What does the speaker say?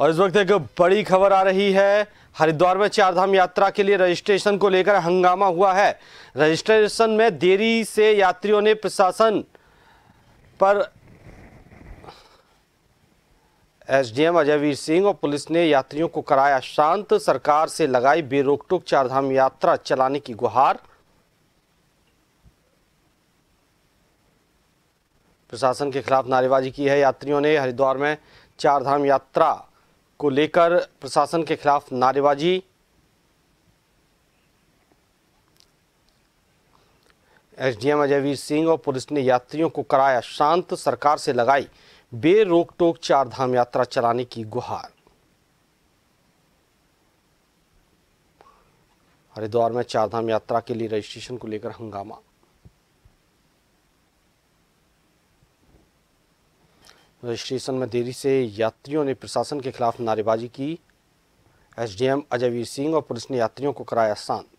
और इस वक्त एक बड़ी खबर आ रही है हरिद्वार में चारधाम यात्रा के लिए रजिस्ट्रेशन को लेकर हंगामा हुआ है रजिस्ट्रेशन में देरी से यात्रियों ने प्रशासन पर एसडीएम अजयवीर सिंह और पुलिस ने यात्रियों को कराया शांत सरकार से लगाई बेरोकटोक चारधाम यात्रा चलाने की गुहार प्रशासन के खिलाफ नारेबाजी की है यात्रियों ने हरिद्वार में चारधाम यात्रा को लेकर प्रशासन के खिलाफ नारेबाजी एसडीएम अजयवीर सिंह और पुलिस ने यात्रियों को कराया शांत सरकार से लगाई बेरोक टोक टोक चारधाम यात्रा चलाने की गुहार हरिद्वार में चारधाम यात्रा के लिए रजिस्ट्रेशन को लेकर हंगामा रजिस्ट्रेशन में देरी से यात्रियों ने प्रशासन के खिलाफ नारेबाजी की एसडीएम अजयवीर सिंह और पुलिस ने यात्रियों को कराया शांत